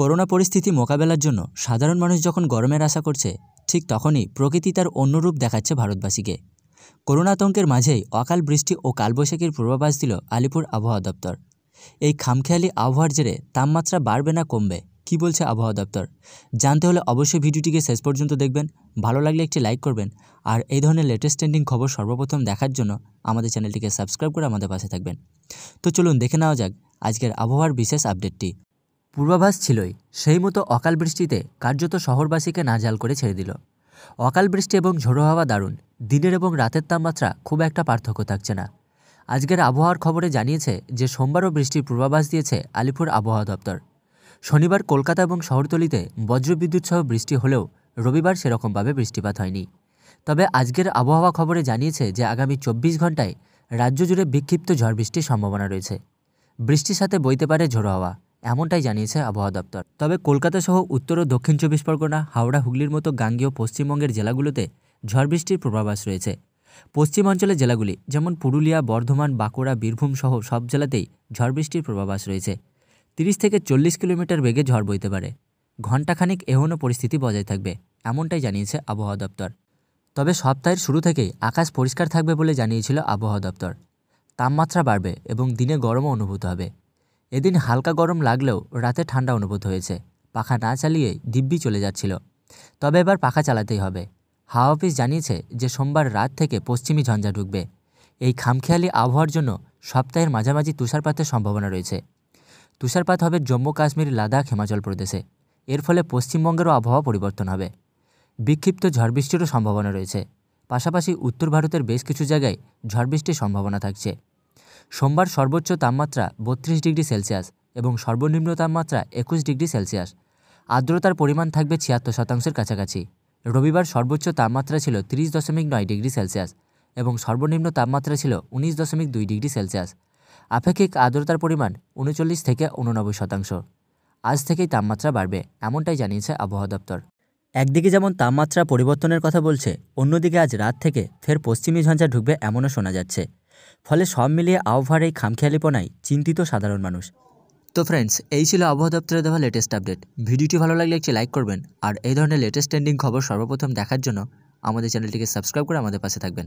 corona পরিস্থিতি মোকাবেলার জন্য সাধারণ মানুষ যখন গরমের আশা করছে ঠিক তখনই প্রকৃতি তার অন্য রূপ দেখাচ্ছে ভারতবাসীকে করোনা আতঙ্কের মাঝেই অকাল বৃষ্টি ও কালবৈশাখীর পূর্বাভাস দিল আলিপুর আবহাওয়া দপ্তর এই খামখেয়ালি আবহাওয়ার জেরে তাপমাত্রা বাড়বে না কমবে কি বলছে আবহাওয়া দপ্তর জানতে হলে অবশ্যই ভিডিওটিকে শেষ পর্যন্ত দেখবেন ভালো লাগলে একটি লাইক করবেন আর এই ধরনের লেটেস্ট ট্রেন্ডিং খবর সর্বপ্রথম দেখার জন্য আমাদের চ্যানেলটিকে সাবস্ক্রাইব করে আমাদের পাশে থাকবেন তো চলুন দেখে নেওয়া যাক আজকের আবহাওয়ার বিশেষ আপডেটটি পূর্বাভাস ছিলই সেই মতো অকাল বৃষ্টিতে কার্যত শহরবাসীকে নাজাল করে ছেড়ে দিল অকাল বৃষ্টি এবং ঝোড়ো হাওয়া দারুণ দিনের এবং রাতের তাপমাত্রা খুব একটা পার্থক্য থাকছে না আজকের আবহাওয়ার খবরে জানিয়েছে যে সোমবারও বৃষ্টির পূর্বাভাস দিয়েছে আলিপুর আবহাওয়া দপ্তর শনিবার কলকাতা এবং শহরতলিতে বজ্রবিদ্যুৎ সহ বৃষ্টি হলেও রবিবার সেরকমভাবে বৃষ্টিপাত হয়নি তবে আজকের আবহাওয়া খবরে জানিয়েছে যে আগামী চব্বিশ ঘন্টায় রাজ্য জুড়ে বিক্ষিপ্ত ঝড় বৃষ্টির সম্ভাবনা রয়েছে বৃষ্টির সাথে বইতে পারে ঝোড়ো হাওয়া এমনটাই জানিয়েছে আবহাওয়া দপ্তর তবে কলকাতা সহ উত্তর ও দক্ষিণ চব্বিশ পরগনা হাওড়া হুগলির মতো গাঙ্গীয় পশ্চিমবঙ্গের জেলাগুলোতে ঝড় বৃষ্টির পূর্বাভাস রয়েছে পশ্চিমাঞ্চলের জেলাগুলি যেমন পুরুলিয়া বর্ধমান বাঁকুড়া বীরভূম সহ সব জেলাতেই ঝড় বৃষ্টির পূর্বাভাস রয়েছে তিরিশ থেকে চল্লিশ কিলোমিটার বেগে ঝড় বইতে পারে ঘণ্টাখানিক এহনও পরিস্থিতি বজায় থাকবে এমনটাই জানিয়েছে আবহাওয়া দপ্তর তবে সপ্তাহের শুরু থেকেই আকাশ পরিষ্কার থাকবে বলে জানিয়েছিল আবহাওয়া দপ্তর তাপমাত্রা বাড়বে এবং দিনে গরমও অনুভূত হবে এদিন হালকা গরম লাগলেও রাতে ঠান্ডা অনুভূত হয়েছে পাখা না চালিয়ে দিব্যি চলে যাচ্ছিল তবে এবার পাখা চালাতেই হবে হাওয়া অফিস জানিয়েছে যে সোমবার রাত থেকে পশ্চিমী ঝঞ্ঝা ঢুকবে এই খামখেয়ালি আবহাওয়ার জন্য সপ্তাহের মাঝামাঝি তুষারপাতের সম্ভাবনা রয়েছে তুষারপাত হবে জম্মু কাশ্মীর লাদাখ হিমাচল প্রদেশে এর ফলে পশ্চিমবঙ্গেরও আবহাওয়া পরিবর্তন হবে বিক্ষিপ্ত ঝড়বৃষ্টিরও সম্ভাবনা রয়েছে পাশাপাশি উত্তর ভারতের বেশ কিছু জায়গায় ঝড়বৃষ্টির সম্ভাবনা থাকছে সোমবার সর্বোচ্চ তাপমাত্রা বত্রিশ ডিগ্রি সেলসিয়াস এবং সর্বনিম্ন তাপমাত্রা একুশ ডিগ্রি সেলসিয়াস আর্দ্রতার পরিমাণ থাকবে ছিয়াত্তর শতাংশের কাছাকাছি রবিবার সর্বোচ্চ তাপমাত্রা ছিল তিরিশ দশমিক নয় ডিগ্রি সেলসিয়াস এবং সর্বনিম্ন তাপমাত্রা ছিল উনিশ দশমিক দুই ডিগ্রি সেলসিয়াস আপেক্ষিক আর্দ্রতার পরিমাণ উনচল্লিশ থেকে উননব্বই শতাংশ আজ থেকেই তাপমাত্রা বাড়বে এমনটাই জানিয়েছে আবহাওয়া দপ্তর একদিকে যেমন তাপমাত্রা পরিবর্তনের কথা বলছে অন্যদিকে আজ রাত থেকে ফের পশ্চিমী ঝঞ্ঝা ঢুকবে এমনও শোনা যাচ্ছে ফলে সব মিলিয়ে আবহাওয়ার এই খামখেয়ালিপনায় চিন্তিত সাধারণ মানুষ তো ফ্রেন্ডস এই ছিল আবহাওয়া দপ্তরে দেওয়া লেটেস্ট আপডেট ভিডিওটি ভালো লাগলে একটি লাইক করবেন আর এই ধরনের লেটেস্ট ট্রেন্ডিং খবর সর্বপ্রথম দেখার জন্য আমাদের চ্যানেলটিকে সাবস্ক্রাইব করে আমাদের পাশে থাকবেন